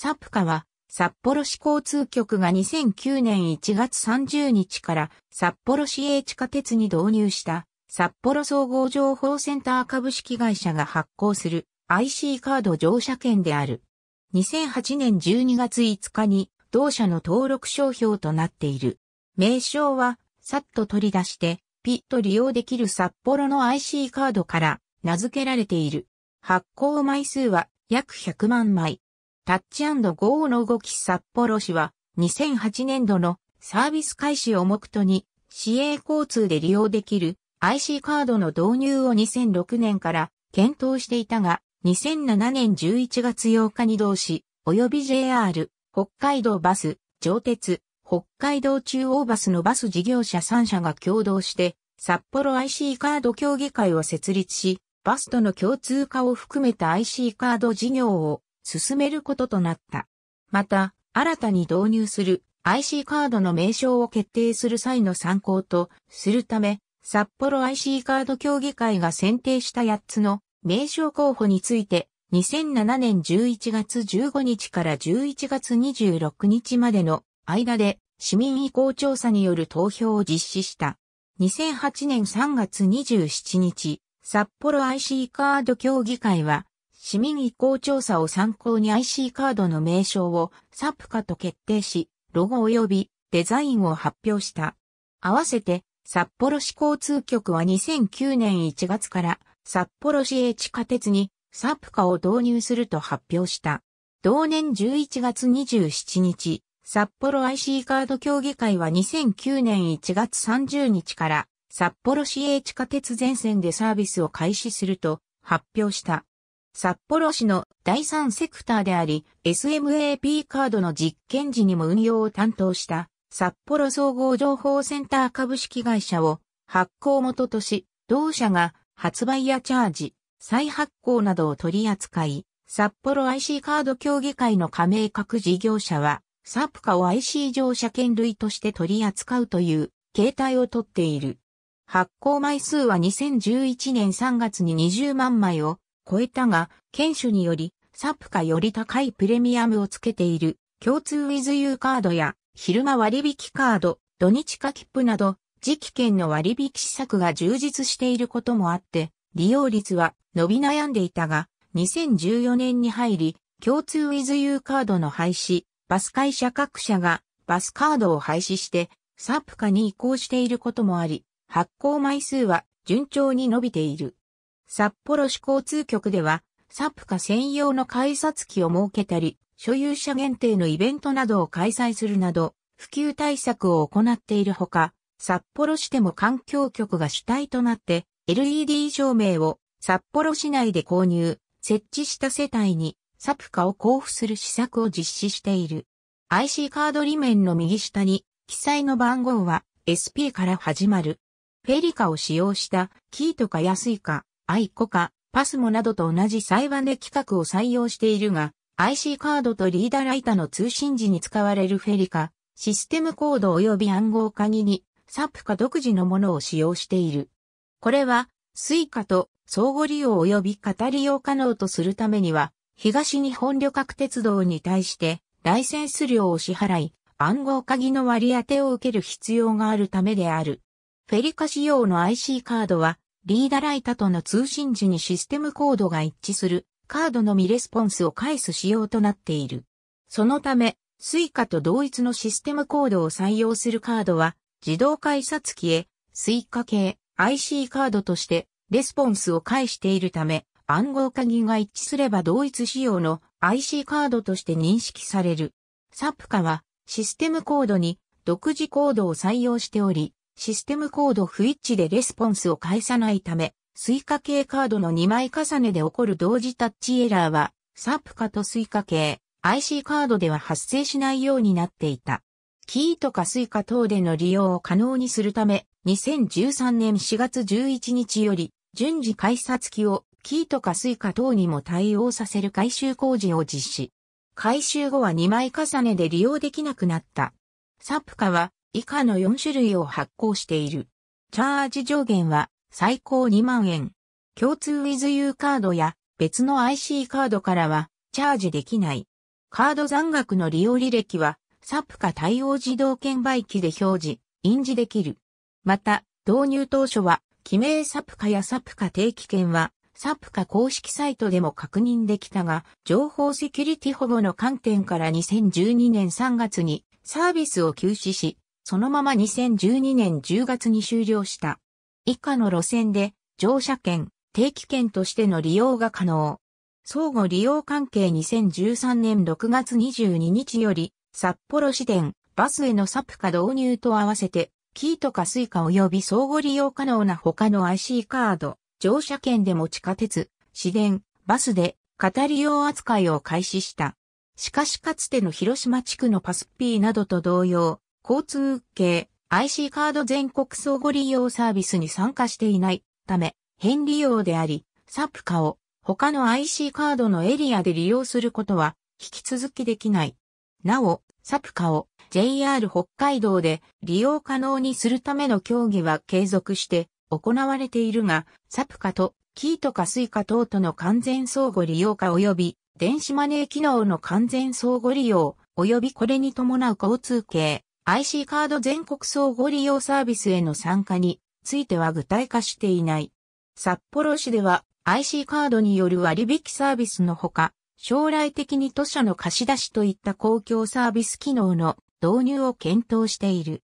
サプカは、札幌市交通局が2009年1月30日から札幌市営地下鉄に導入した札幌総合情報センター株式会社が発行する IC カード乗車券である。2008年12月5日に同社の登録商標となっている。名称はさっと取り出してピッと利用できる札幌の IC カードから名付けられている。発行枚数は約100万枚。タッチゴーの動き札幌市は2008年度のサービス開始を目途に市営交通で利用できる IC カードの導入を2006年から検討していたが2007年11月8日に同市及び JR 北海道バス上鉄北海道中央バスのバス事業者3社が共同して札幌 IC カード協議会を設立しバスとの共通化を含めた IC カード事業を進めることとなった。また、新たに導入する IC カードの名称を決定する際の参考とするため、札幌 IC カード協議会が選定した8つの名称候補について、2007年11月15日から11月26日までの間で市民意向調査による投票を実施した。2008年3月27日、札幌 IC カード協議会は市民意向調査を参考に IC カードの名称をサプカと決定し、ロゴ及びデザインを発表した。合わせて、札幌市交通局は2009年1月から札幌市営地下鉄にサプカを導入すると発表した。同年11月27日、札幌 IC カード協議会は2009年1月30日から札幌市営地下鉄全線でサービスを開始すると発表した。札幌市の第三セクターであり、SMAP カードの実験時にも運用を担当した札幌総合情報センター株式会社を発行元とし、同社が発売やチャージ、再発行などを取り扱い、札幌 IC カード協議会の加盟各事業者は、サプカを IC 乗車券類として取り扱うという形態をとっている。発行枚数は2011年3月に20万枚を超えたが、堅守により、サプかより高いプレミアムをつけている、共通ウィズユーカードや、昼間割引カード、土日か切符など、時期券の割引施策が充実していることもあって、利用率は伸び悩んでいたが、2014年に入り、共通ウィズユーカードの廃止、バス会社各社がバスカードを廃止して、サップカに移行していることもあり、発行枚数は順調に伸びている。札幌市交通局では、サップカ専用の改札機を設けたり、所有者限定のイベントなどを開催するなど、普及対策を行っているほか、札幌市でも環境局が主体となって、LED 照明を札幌市内で購入、設置した世帯にサプカを交付する施策を実施している。IC カード裏面の右下に記載の番号は SP から始まる。フェリカを使用したキートか安いかアイコカ、パスモなどと同じ裁判で規格を採用しているが、IC カードとリーダーライタの通信時に使われるフェリカ、システムコード及び暗号鍵に、サップカ独自のものを使用している。これは、スイカと相互利用及び型利用可能とするためには、東日本旅客鉄道に対して、ライセンス料を支払い、暗号鍵の割り当てを受ける必要があるためである。フェリカ仕様の IC カードは、リーダライタとの通信時にシステムコードが一致するカードのみレスポンスを返す仕様となっている。そのため、スイカと同一のシステムコードを採用するカードは自動改札機へスイカ系 IC カードとしてレスポンスを返しているため暗号鍵が一致すれば同一仕様の IC カードとして認識される。サプカはシステムコードに独自コードを採用しており、システムコード不一致でレスポンスを返さないため、スイカ系カードの2枚重ねで起こる同時タッチエラーは、サープカとスイカ系 IC カードでは発生しないようになっていた。キーとかスイカ等での利用を可能にするため、2013年4月11日より、順次改札機をキーとかスイカ等にも対応させる改修工事を実施。改修後は2枚重ねで利用できなくなった。サップカは以下の4種類を発行している。チャージ上限は最高2万円。共通 WithU カードや別の IC カードからはチャージできない。カード残額の利用履歴はサプカ対応自動券売機で表示、印字できる。また、導入当初は、記名サプカやサプカ定期券は、サプカ公式サイトでも確認できたが、情報セキュリティ保護の観点から2012年3月にサービスを休止し、そのまま2012年10月に終了した。以下の路線で乗車券、定期券としての利用が可能。相互利用関係2013年6月22日より、札幌市電、バスへのサプカ導入と合わせて、キーとかスイカ及び相互利用可能な他の IC カード、乗車券でも地下鉄、市電、バスで、型利用扱いを開始した。しかしかつての広島地区のパス P などと同様、交通系 IC カード全国相互利用サービスに参加していないため、変利用であり、サプカを他の IC カードのエリアで利用することは引き続きできない。なお、サプカを JR 北海道で利用可能にするための協議は継続して行われているが、サプカとキーとかスイカ等との完全相互利用化及び電子マネー機能の完全相互利用及びこれに伴う交通系 IC カード全国総合利用サービスへの参加については具体化していない。札幌市では IC カードによる割引サービスのほか、将来的に図書の貸し出しといった公共サービス機能の導入を検討している。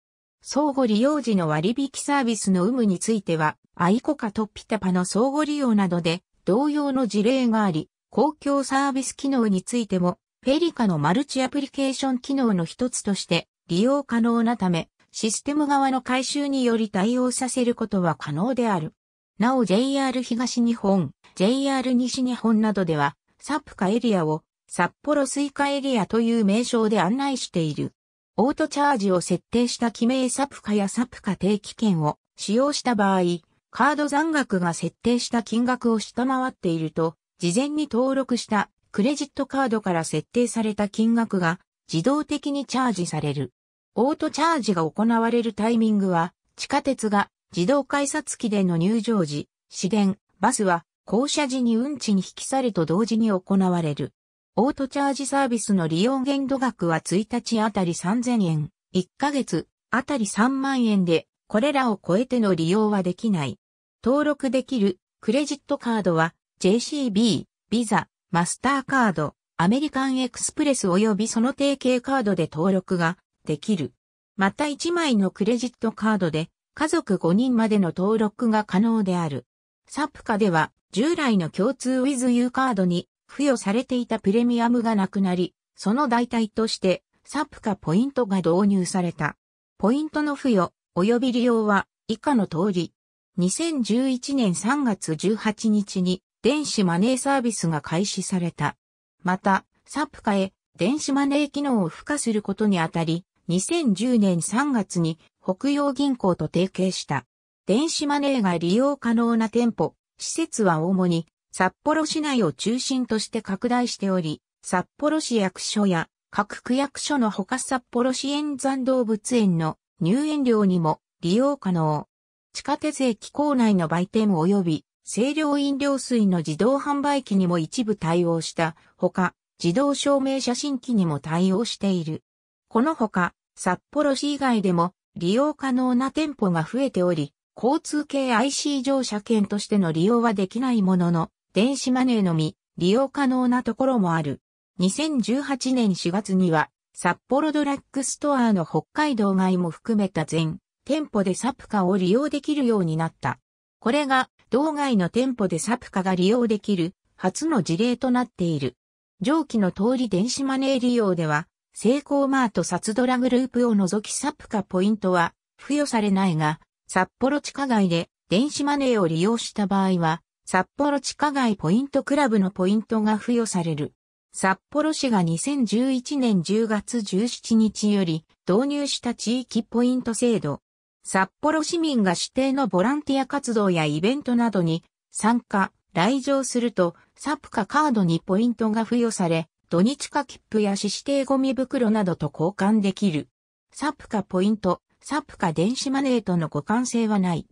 相互利用時の割引サービスの有無については、アイコカとピタパの相互利用などで同様の事例があり、公共サービス機能についても、ペリカのマルチアプリケーション機能の一つとして利用可能なため、システム側の改修により対応させることは可能である。なお JR 東日本、JR 西日本などでは、サプカエリアを札幌スイカエリアという名称で案内している。オートチャージを設定した記名サプカやサプカ定期券を使用した場合、カード残額が設定した金額を下回っていると、事前に登録したクレジットカードから設定された金額が自動的にチャージされる。オートチャージが行われるタイミングは、地下鉄が自動改札機での入場時、市電、バスは降車時に運賃引きされと同時に行われる。オートチャージサービスの利用限度額は1日あたり3000円、1ヶ月あたり3万円で、これらを超えての利用はできない。登録できるクレジットカードは JCB、ビザ、マスターカード、アメリカンエクスプレス及びその提携カードで登録ができる。また1枚のクレジットカードで家族5人までの登録が可能である。サプカでは従来の共通 WithU カードに付与されていたプレミアムがなくなり、その代替としてサプカポイントが導入された。ポイントの付与及び利用は以下の通り。2011年3月18日に電子マネーサービスが開始された。また、サプカへ電子マネー機能を付加することにあたり、2010年3月に北洋銀行と提携した。電子マネーが利用可能な店舗、施設は主に札幌市内を中心として拡大しており、札幌市役所や各区役所のほか札幌市園山動物園の入園料にも利用可能。地下鉄駅構内の売店及び清涼飲料水の自動販売機にも一部対応したほか、自動証明写真機にも対応している。このほか、札幌市以外でも利用可能な店舗が増えており、交通系 IC 乗車券としての利用はできないものの、電子マネーのみ利用可能なところもある。2018年4月には、札幌ドラッグストアの北海道外も含めた全店舗でサプカを利用できるようになった。これが、道外の店舗でサプカが利用できる初の事例となっている。上記の通り電子マネー利用では、セイコーマート札ドラグループを除きサプカポイントは付与されないが、札幌地下街で電子マネーを利用した場合は、札幌地下街ポイントクラブのポイントが付与される。札幌市が2011年10月17日より導入した地域ポイント制度。札幌市民が指定のボランティア活動やイベントなどに参加、来場すると、サプカカードにポイントが付与され、土日化切符や指指定ゴミ袋などと交換できる。サップかポイント、サップか電子マネーとの互換性はない。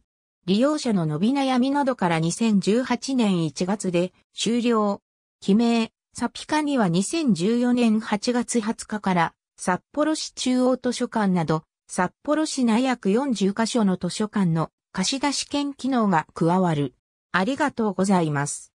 利用者の伸び悩みなどから2018年1月で終了。記名、サピカには2014年8月20日から札幌市中央図書館など札幌市内約40カ所の図書館の貸し出し券機能が加わる。ありがとうございます。